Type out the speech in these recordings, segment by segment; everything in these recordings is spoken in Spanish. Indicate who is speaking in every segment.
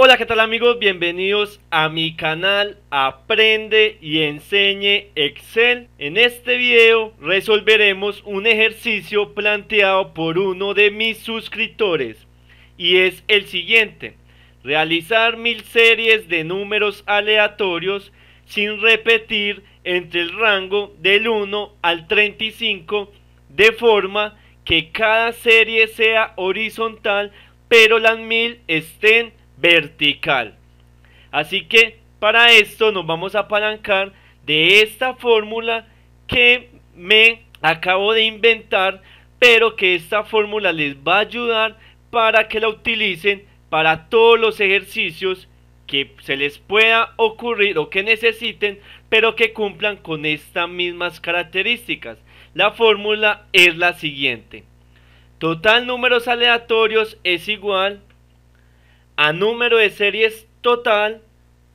Speaker 1: Hola, ¿qué tal amigos? Bienvenidos a mi canal Aprende y Enseñe Excel. En este video resolveremos un ejercicio planteado por uno de mis suscriptores y es el siguiente. Realizar mil series de números aleatorios sin repetir entre el rango del 1 al 35 de forma que cada serie sea horizontal pero las mil estén vertical. Así que para esto nos vamos a apalancar de esta fórmula que me acabo de inventar, pero que esta fórmula les va a ayudar para que la utilicen para todos los ejercicios que se les pueda ocurrir o que necesiten, pero que cumplan con estas mismas características. La fórmula es la siguiente. Total números aleatorios es igual a número de series total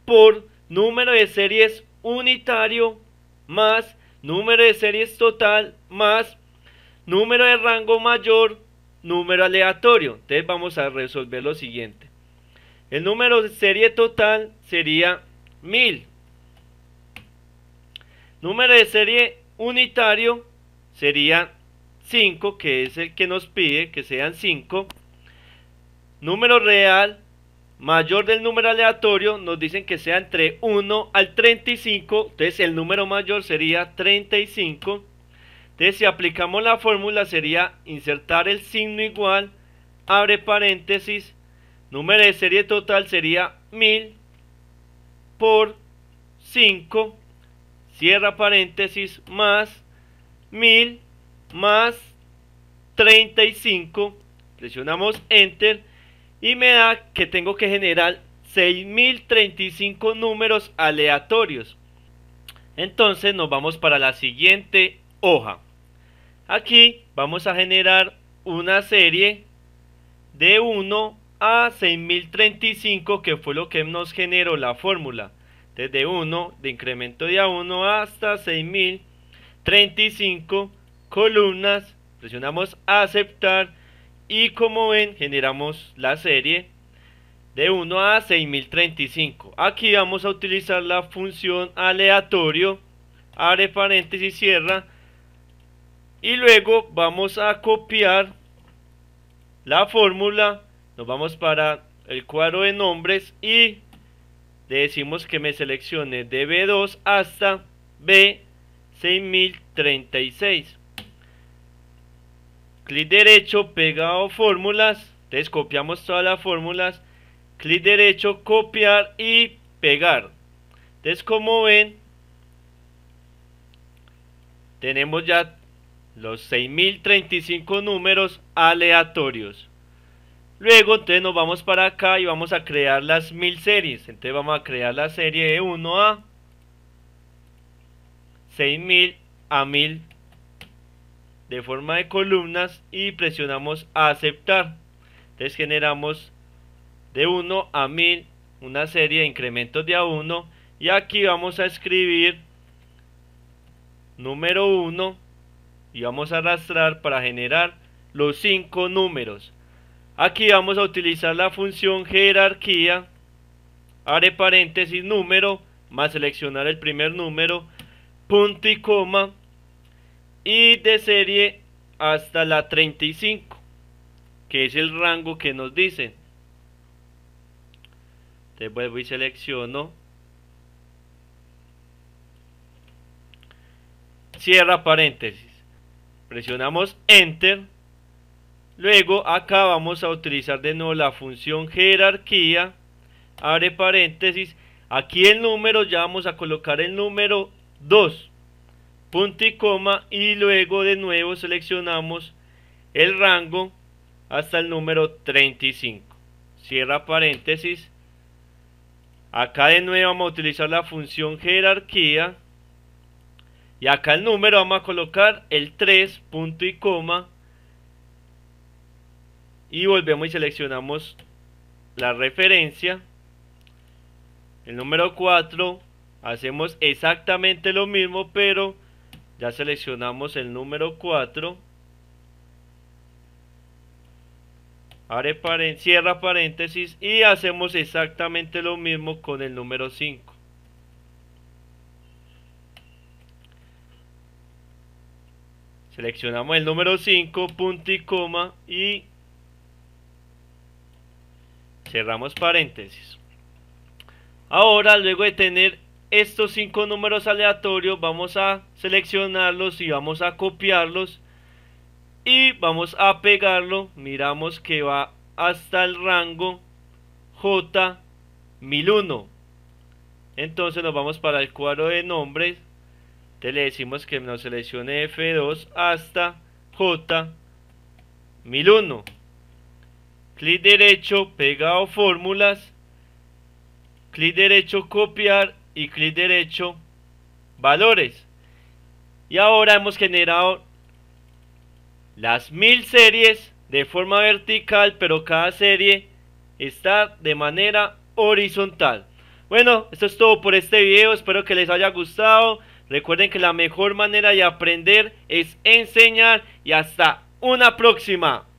Speaker 1: por número de series unitario más número de series total más número de rango mayor, número aleatorio. Entonces vamos a resolver lo siguiente. El número de serie total sería 1000. Número de serie unitario sería 5, que es el que nos pide que sean 5. Número real mayor del número aleatorio, nos dicen que sea entre 1 al 35, entonces el número mayor sería 35. Entonces si aplicamos la fórmula sería insertar el signo igual, abre paréntesis, número de serie total sería 1000 por 5, cierra paréntesis, más 1000 más 35, presionamos enter y me da que tengo que generar 6035 números aleatorios. Entonces nos vamos para la siguiente hoja. Aquí vamos a generar una serie de 1 a 6035 que fue lo que nos generó la fórmula. Desde 1 de incremento de a 1 hasta 6035 columnas. Presionamos aceptar y como ven, generamos la serie de 1 a 6035. Aquí vamos a utilizar la función aleatorio, abre paréntesis, cierra. Y luego vamos a copiar la fórmula, nos vamos para el cuadro de nombres y le decimos que me seleccione de B2 hasta B6036 clic derecho, pegado fórmulas, entonces copiamos todas las fórmulas, clic derecho, copiar y pegar. Entonces como ven, tenemos ya los 6035 números aleatorios. Luego entonces nos vamos para acá y vamos a crear las 1000 series. Entonces vamos a crear la serie de 1 a 6000 a 1000 de forma de columnas y presionamos aceptar. Entonces generamos de 1 a 1000 una serie de incrementos de a 1 y aquí vamos a escribir número 1 y vamos a arrastrar para generar los 5 números. Aquí vamos a utilizar la función jerarquía, haré paréntesis número, más seleccionar el primer número, punto y coma, y de serie hasta la 35 que es el rango que nos dicen te vuelvo y selecciono cierra paréntesis presionamos enter luego acá vamos a utilizar de nuevo la función jerarquía abre paréntesis aquí el número ya vamos a colocar el número 2 punto y coma y luego de nuevo seleccionamos el rango hasta el número 35 cierra paréntesis acá de nuevo vamos a utilizar la función jerarquía y acá el número vamos a colocar el 3 punto y coma y volvemos y seleccionamos la referencia el número 4 hacemos exactamente lo mismo pero ya seleccionamos el número 4. Abre cierra paréntesis y hacemos exactamente lo mismo con el número 5. Seleccionamos el número 5, punto y coma y cerramos paréntesis. Ahora, luego de tener estos cinco números aleatorios vamos a seleccionarlos y vamos a copiarlos y vamos a pegarlo miramos que va hasta el rango J1001 entonces nos vamos para el cuadro de nombres te le decimos que nos seleccione F2 hasta J1001 clic derecho pegado fórmulas clic derecho copiar y clic derecho valores y ahora hemos generado las mil series de forma vertical pero cada serie está de manera horizontal bueno esto es todo por este video espero que les haya gustado recuerden que la mejor manera de aprender es enseñar y hasta una próxima